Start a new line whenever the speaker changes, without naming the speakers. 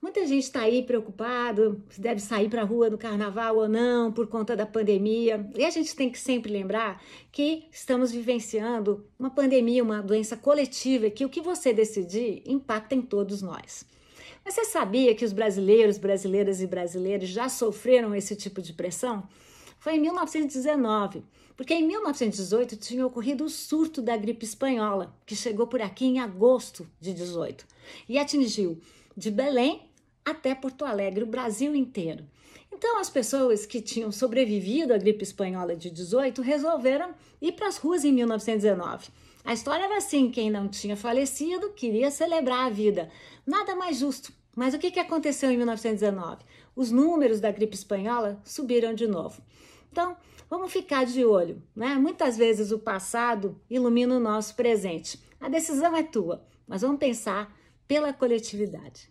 Muita gente está aí preocupado se deve sair para a rua no carnaval ou não por conta da pandemia. E a gente tem que sempre lembrar que estamos vivenciando uma pandemia, uma doença coletiva, que o que você decidir impacta em todos nós. Mas você sabia que os brasileiros, brasileiras e brasileiros já sofreram esse tipo de pressão? Foi em 1919, porque em 1918 tinha ocorrido o surto da gripe espanhola, que chegou por aqui em agosto de 18 e atingiu de Belém até Porto Alegre, o Brasil inteiro. Então, as pessoas que tinham sobrevivido à gripe espanhola de 18 resolveram ir para as ruas em 1919. A história era assim: quem não tinha falecido queria celebrar a vida. Nada mais justo. Mas o que, que aconteceu em 1919? Os números da gripe espanhola subiram de novo. Então, vamos ficar de olho, né? Muitas vezes o passado ilumina o nosso presente. A decisão é tua, mas vamos pensar pela coletividade.